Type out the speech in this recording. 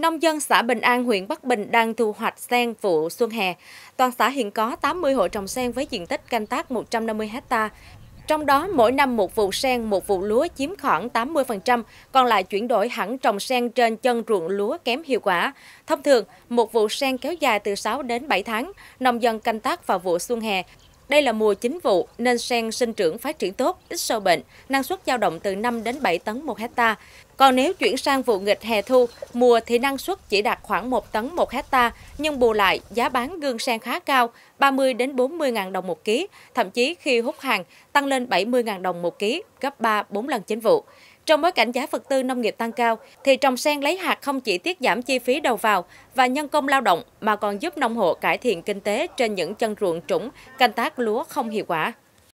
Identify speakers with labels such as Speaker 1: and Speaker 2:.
Speaker 1: Nông dân xã Bình An, huyện Bắc Bình đang thu hoạch sen vụ xuân hè. Toàn xã hiện có 80 hộ trồng sen với diện tích canh tác 150 ha. Trong đó, mỗi năm một vụ sen, một vụ lúa chiếm khoảng 80%, còn lại chuyển đổi hẳn trồng sen trên chân ruộng lúa kém hiệu quả. Thông thường, một vụ sen kéo dài từ 6 đến 7 tháng, nông dân canh tác vào vụ xuân hè, đây là mùa chính vụ nên sen sinh trưởng phát triển tốt, ít sâu bệnh, năng suất dao động từ 5 đến 7 tấn một hecta. Còn nếu chuyển sang vụ nghịch hè thu, mùa thì năng suất chỉ đạt khoảng 1 tấn một hecta, nhưng bù lại giá bán gương sen khá cao, 30 đến 40 ngàn đồng một ký, thậm chí khi hút hàng tăng lên 70 ngàn đồng một ký, gấp 3-4 lần chính vụ. Trong bối cảnh giá vật tư nông nghiệp tăng cao, thì trồng sen lấy hạt không chỉ tiết giảm chi phí đầu vào và nhân công lao động mà còn giúp nông hộ cải thiện kinh tế trên những chân ruộng trũng, canh tác lúa không hiệu quả.